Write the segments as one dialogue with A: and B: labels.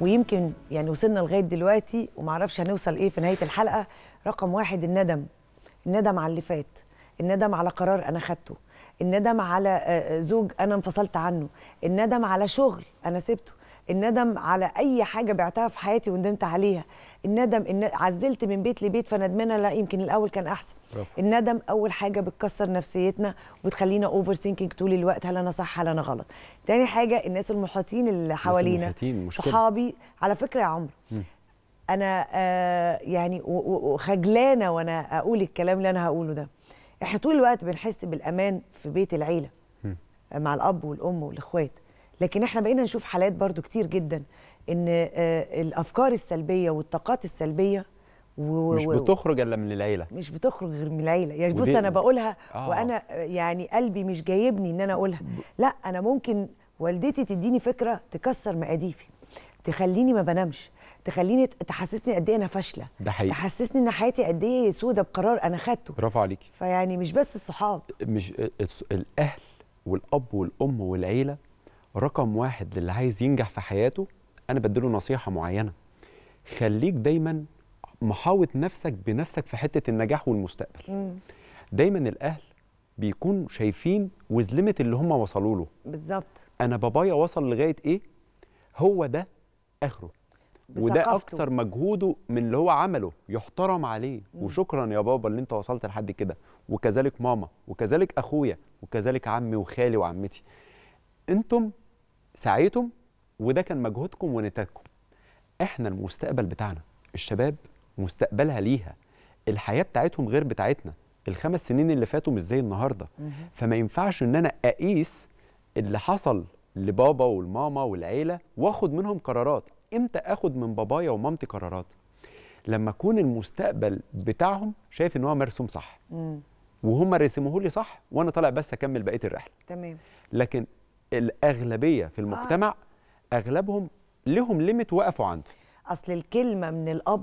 A: ويمكن يعني وصلنا لغايه دلوقتي ومعرفش هنوصل ايه في نهايه الحلقه رقم واحد الندم الندم على اللي فات الندم على قرار انا خدته الندم على آه، آه، زوج انا انفصلت عنه الندم على شغل انا سبته الندم على اي حاجه بعتها في حياتي وندمت عليها الندم ان عزلت من بيت لبيت فندمنا لا يمكن الاول كان احسن رفو. الندم اول حاجه بتكسر نفسيتنا وبتخلينا اوفر ثينكينج طول الوقت هل انا صح هل انا غلط تاني حاجه الناس المحيطين اللي حوالينا
B: صحابي
A: على فكره يا عمرو انا آه يعني وخجلانه وانا اقول الكلام اللي انا هقوله ده احنا طول الوقت بنحس بالامان في بيت العيله مع الاب والام والاخوات لكن احنا بقينا نشوف حالات برضو كتير جدا ان آه، الافكار السلبيه والطاقات السلبيه و... مش بتخرج
B: الا من العيله مش
A: بتخرج غير من العيله يعني بص انا بقولها آه. وانا يعني قلبي مش جايبني ان انا اقولها لا انا ممكن والدتي تديني فكره تكسر مقاديفي تخليني ما بنامش تخليني تحسسني قد ايه انا فاشله ده حقيقي تحسسني ان حياتي قد ايه
B: سودة بقرار انا خدته برافو عليكي فيعني مش بس الصحاب مش آه، الاهل والاب والام والعيله رقم واحد للي عايز ينجح في حياته انا بديله نصيحه معينه خليك دايما محاوط نفسك بنفسك في حته النجاح والمستقبل دايما الاهل بيكون شايفين وزلمه اللي هم وصلوا له بالظبط انا بابايا وصل لغايه ايه هو ده اخره
A: وده اكثر
B: مجهوده من اللي هو عمله يحترم عليه مم. وشكرا يا بابا اللي انت وصلت لحد كده وكذلك ماما وكذلك اخويا وكذلك عمي وخالي وعمتي انتم سعيتم وده كان مجهودكم ونتاجكم احنا المستقبل بتاعنا الشباب مستقبلها ليها الحياه بتاعتهم غير بتاعتنا الخمس سنين اللي فاتوا مش زي النهارده فما ينفعش ان انا اقيس اللي حصل لبابا والماما والعيله واخد منهم قرارات امتى اخد من بابايا ومامتي قرارات لما اكون المستقبل بتاعهم شايف ان هو مرسوم صح وهم رسموه لي صح وانا طالع بس اكمل بقيه الرحله تمام لكن الأغلبية في آه. المجتمع آه. أغلبهم لهم ليميت وقفوا عنده أصل الكلمة من الأب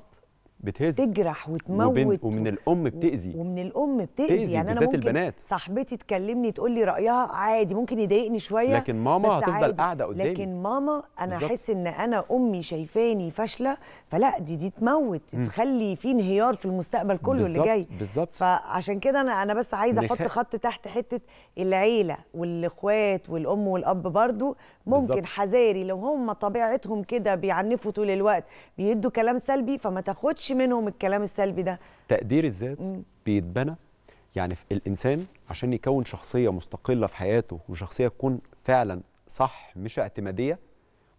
B: بتهز تجرح وتموت وبين ومن الام بتاذي ومن
A: الام بتاذي يعني انا ممكن البنات. صاحبتي تكلمني تقول لي رايها عادي ممكن يضايقني شويه لكن ماما هتفضل قاعده قدامي لكن ماما انا احس ان انا امي شايفاني فاشله فلا دي دي تموت تخلي في انهيار في المستقبل كله بالزبط. اللي جاي بالظبط فعشان كده انا انا بس عايزه احط خط تحت حته العيله والاخوات والام والاب برضو ممكن بالزبط. حذاري لو هم طبيعتهم كده بيعنفوا طول الوقت بيدوا كلام سلبي فما تاخدش تاخدش منهم الكلام السلبي ده
B: تقدير الذات بيتبنى يعني الانسان عشان يكون شخصيه مستقله في حياته وشخصيه تكون فعلا صح مش اعتماديه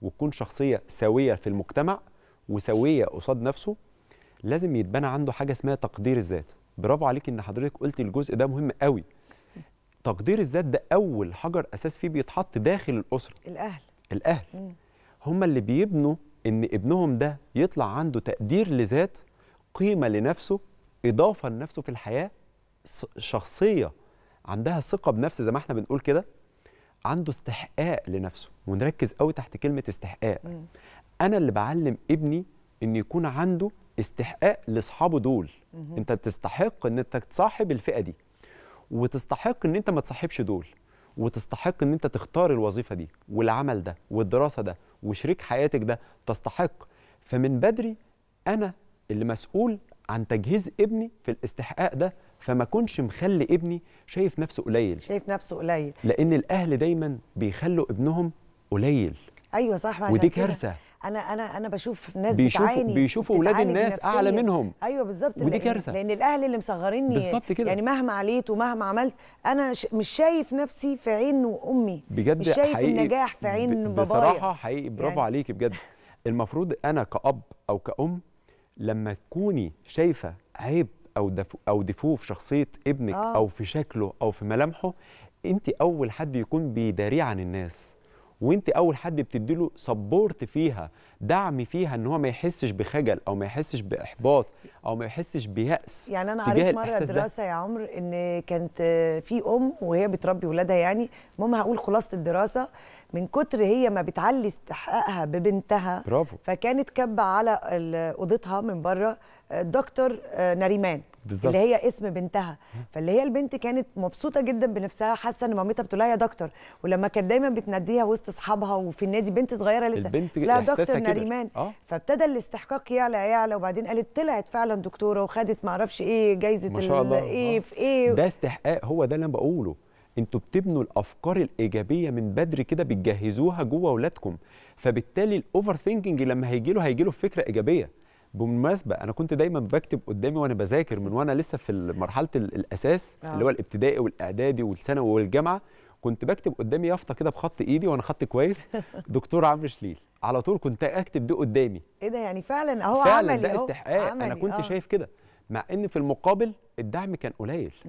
B: وتكون شخصيه سويه في المجتمع وسويه قصاد نفسه لازم يتبنى عنده حاجه اسمها تقدير الذات برافو عليك ان حضرتك قلتي الجزء ده مهم قوي تقدير الذات ده اول حجر اساس فيه بيتحط داخل الاسره الاهل الاهل هم اللي بيبنوا ان ابنهم ده يطلع عنده تقدير لذات قيمه لنفسه اضافه لنفسه في الحياه شخصيه عندها ثقه بنفس زي ما احنا بنقول كده عنده استحقاق لنفسه ونركز قوي تحت كلمه استحقاق م. انا اللي بعلم ابني ان يكون عنده استحقاق لاصحابه دول م. انت بتستحق ان انت تصاحب الفئه دي وتستحق ان انت ما تصاحبش دول وتستحق ان انت تختار الوظيفه دي والعمل ده والدراسه ده وشريك حياتك ده تستحق فمن بدري انا اللي مسؤول عن تجهيز ابني في الاستحقاق ده فما كنش مخلي ابني شايف نفسه قليل شايف
A: نفسه قليل
B: لان الاهل دايما بيخلوا ابنهم قليل
A: ايوه صح ودي كارثه انا انا انا بشوف ناس بيشوفوا بتعاني بيشوفوا اولاد الناس اعلى منهم ايوه بالظبط ودي كارثه لان الاهل اللي مصغريني بالظبط كده يعني مهما عليت ومهما عملت انا مش شايف نفسي في عين امي بجد مش شايف حقيقي النجاح في عين بابايا بصراحه
B: حقيقي برافو يعني عليكي بجد المفروض انا كاب او كأم لما تكوني شايفه عيب او دف... او دفوه في شخصيه ابنك آه. او في شكله او في ملامحه انت اول حد يكون بيداريه عن الناس وانت اول حد بتديله سبورت فيها دعم فيها ان هو ما يحسش بخجل او ما يحسش باحباط او ما يحسش بياس يعني انا قريت مره دراسه
A: ده. يا عمر ان كانت في ام وهي بتربي ولادها يعني المهم هقول خلاصه الدراسه من كتر هي ما بتعلي استحقاقها ببنتها برافو. فكانت كبه على اوضتها من بره آه، دكتور آه، نريمان بالزبط. اللي هي اسم بنتها فاللي هي البنت كانت مبسوطه جدا بنفسها حاسه ان مامتها بتقول لها يا دكتور ولما كانت دايما بتناديها وسط اصحابها وفي النادي بنت صغيره لسه البنت لا دكتور نريمان آه. فابتدى الاستحقاق يعلى يعلى وبعدين قالت طلعت فعلا دكتوره وخدت معرفش ايه جايزه ما شاء الله. ايه آه. في ايه ده
B: استحقاق هو ده اللي انا بقوله انتوا بتبنوا الافكار الايجابيه من بدري كده بتجهزوها جوه اولادكم فبالتالي الاوفر ثينكينج لما هيجي له هيجي له فكره ايجابيه بالمناسبه انا كنت دايما بكتب قدامي وانا بذاكر من وانا لسه في مرحله الاساس آه. اللي هو الابتدائي والاعدادي والثانوي والجامعه كنت بكتب قدامي يافطه كده بخط ايدي وانا خط كويس دكتور عمرو شليل على طول كنت اكتب دي قدامي
A: ايه ده يعني فعلا اهو فعلا عملي ده استحقاق انا كنت آه. شايف
B: كده مع ان في المقابل الدعم كان قليل